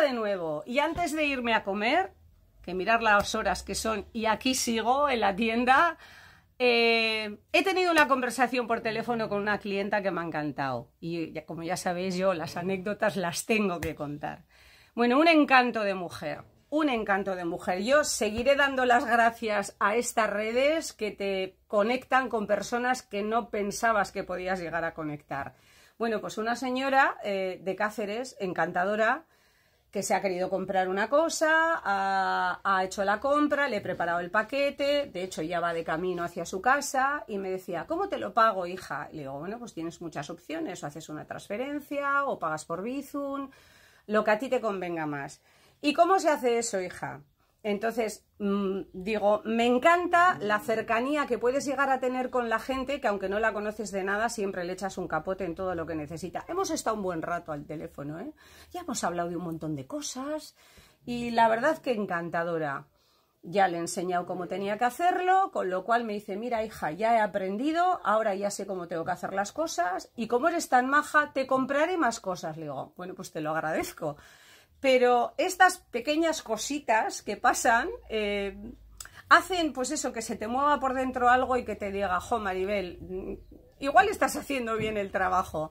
de nuevo. Y antes de irme a comer, que mirar las horas que son, y aquí sigo en la tienda, eh, he tenido una conversación por teléfono con una clienta que me ha encantado. Y como ya sabéis yo, las anécdotas las tengo que contar. Bueno, un encanto de mujer. Un encanto de mujer. Yo seguiré dando las gracias a estas redes que te conectan con personas que no pensabas que podías llegar a conectar. Bueno, pues una señora eh, de Cáceres, encantadora, que se ha querido comprar una cosa, ha, hecho la compra, le he preparado el paquete, de hecho ya va de camino hacia su casa y me decía, ¿cómo te lo pago, hija? le digo, bueno, pues tienes muchas opciones, o haces una transferencia, o pagas por Bizum, lo que a ti te convenga más. ¿Y cómo se hace eso, hija? Entonces, mm, digo, me encanta la cercanía que puedes llegar a tener con la gente, que aunque no la conoces de nada, siempre le echas un capote en todo lo que necesita. Hemos estado un buen rato al teléfono, ¿eh? Ya hemos hablado de un montón de cosas y la verdad que encantadora. Ya le he enseñado cómo tenía que hacerlo, con lo cual me dice, mira hija, ya he aprendido, ahora ya sé cómo tengo que hacer las cosas y como eres tan maja, te compraré más cosas. Le digo, bueno, pues te lo agradezco pero estas pequeñas cositas que pasan eh, hacen pues eso, que se te mueva por dentro algo y que te diga, jo Maribel, mm, igual estás haciendo bien el trabajo.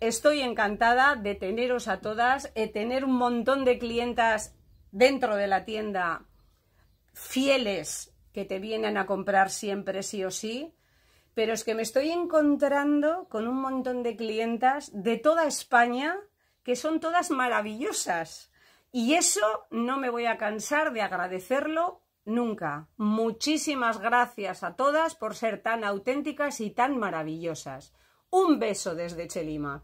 Estoy encantada de teneros a todas, de eh, tener un montón de clientas dentro de la tienda fieles que te vienen a comprar siempre sí o sí, pero es que me estoy encontrando con un montón de clientas de toda España que son todas maravillosas. Y eso no me voy a cansar de agradecerlo nunca. Muchísimas gracias a todas por ser tan auténticas y tan maravillosas. Un beso desde Chelima.